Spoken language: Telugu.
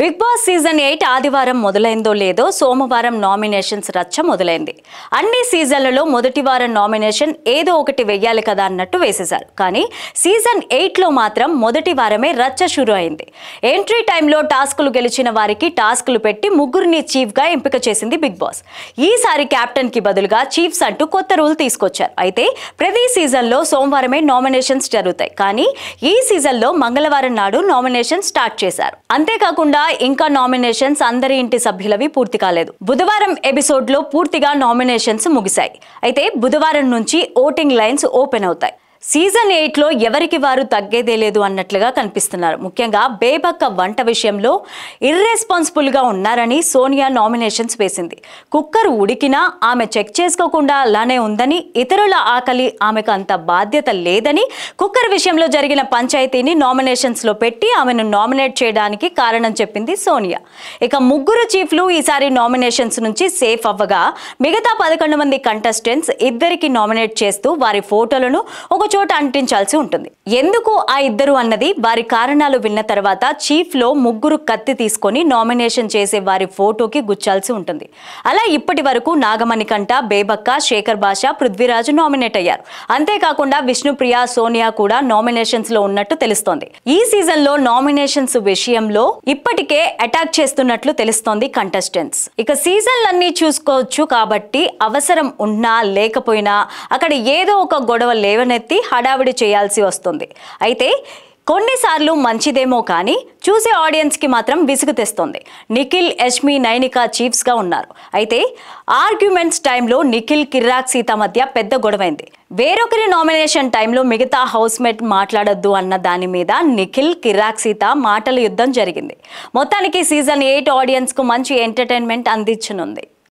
బిగ్ బాస్ సీజన్ ఎయిట్ ఆదివారం మొదలైందో లేదో సోమవారం నామినేషన్స్ రచ్చ మొదలైంది అన్ని సీజన్లలో మొదటి వారం నామినేషన్ ఏదో ఒకటి వెయ్యాలి కదా అన్నట్టు వేసేశారు కానీ సీజన్ ఎయిట్లో మాత్రం మొదటి వారమే రచ్చ షురు అయింది ఎంట్రీ టైంలో టాస్కులు గెలిచిన వారికి టాస్కులు పెట్టి ముగ్గురిని చీఫ్గా ఎంపిక చేసింది బిగ్ బాస్ ఈసారి క్యాప్టెన్కి బదులుగా చీఫ్స్ అంటూ కొత్త రూల్ తీసుకొచ్చారు అయితే ప్రతి సీజన్లో సోమవారమే నామినేషన్స్ జరుగుతాయి కానీ ఈ సీజన్లో మంగళవారం నాడు నామినేషన్ స్టార్ట్ చేశారు అంతేకాకుండా కాగా ఇంకా నామినేషన్స్ అందరి ఇంటి సభ్యులవి పూర్తి కాలేదు బుధవారం ఎపిసోడ్లో పూర్తిగా నామినేషన్స్ ముగిశాయి అయితే బుధవారం నుంచి ఓటింగ్ లైన్స్ ఓపెన్ అవుతాయి సీజన్ ఎయిట్లో ఎవరికి వారు తగ్గేదే లేదు అన్నట్లుగా కనిపిస్తున్నారు ముఖ్యంగా బేబక్క వంట విషయంలో ఇర్రెస్పాన్సిబుల్గా ఉన్నారని సోనియా నామినేషన్స్ వేసింది కుక్కర్ ఉడికినా ఆమె చెక్ చేసుకోకుండా అలానే ఉందని ఇతరుల ఆకలి ఆమెకు అంత బాధ్యత లేదని కుక్కర్ విషయంలో జరిగిన పంచాయతీని నామినేషన్స్లో పెట్టి ఆమెను నామినేట్ చేయడానికి కారణం చెప్పింది సోనియా ఇక ముగ్గురు చీఫ్లు ఈసారి నామినేషన్స్ నుంచి సేఫ్ అవ్వగా మిగతా పదకొండు మంది కంటెస్టెంట్స్ ఇద్దరికి నామినేట్ చేస్తూ వారి ఫోటోలను ఒక చోట అంటించాల్సి ఉంటుంది ఎందుకు ఆ ఇద్దరు అన్నది వారి కారణాలు విన్న తర్వాత చీఫ్లో ముగ్గురు కత్తి తీసుకొని నామినేషన్ చేసే వారి ఫోటోకి గుచ్చాల్సి ఉంటుంది అలా ఇప్పటి వరకు నాగమణికంఠ బేబక్క శేఖర్ బాషా పృథ్వీరాజు నామినేట్ అయ్యారు అంతేకాకుండా విష్ణుప్రియ సోనియా కూడా నామినేషన్స్ లో ఉన్నట్టు తెలుస్తోంది ఈ సీజన్ లో నామినేషన్స్ విషయంలో ఇప్పటికే అటాక్ చేస్తున్నట్లు తెలుస్తోంది కంటెస్టెంట్స్ ఇక అన్ని చూసుకోవచ్చు కాబట్టి అవసరం ఉన్నా లేకపోయినా అక్కడ ఏదో ఒక గొడవ లేవనెత్తి హడావిడి చేయాల్సి వస్తుంది అయితే కొన్నిసార్లు మంచిదేమో కానీ చూసే ఆడియన్స్కి మాత్రం విసుగు తెస్తుంది నిఖిల్ యష్మి నైనిక చీఫ్స్గా ఉన్నారు అయితే ఆర్గ్యుమెంట్స్ టైంలో నిఖిల్ కిర్రాక్ సీత మధ్య పెద్ద గొడవైంది వేరొకరి నామినేషన్ టైంలో మిగతా హౌస్మేట్ మాట్లాడొద్దు అన్న దాని మీద నిఖిల్ కిరాక్ సీత మాటల యుద్ధం జరిగింది మొత్తానికి సీజన్ ఎయిట్ ఆడియన్స్కు మంచి ఎంటర్టైన్మెంట్ అందించనుంది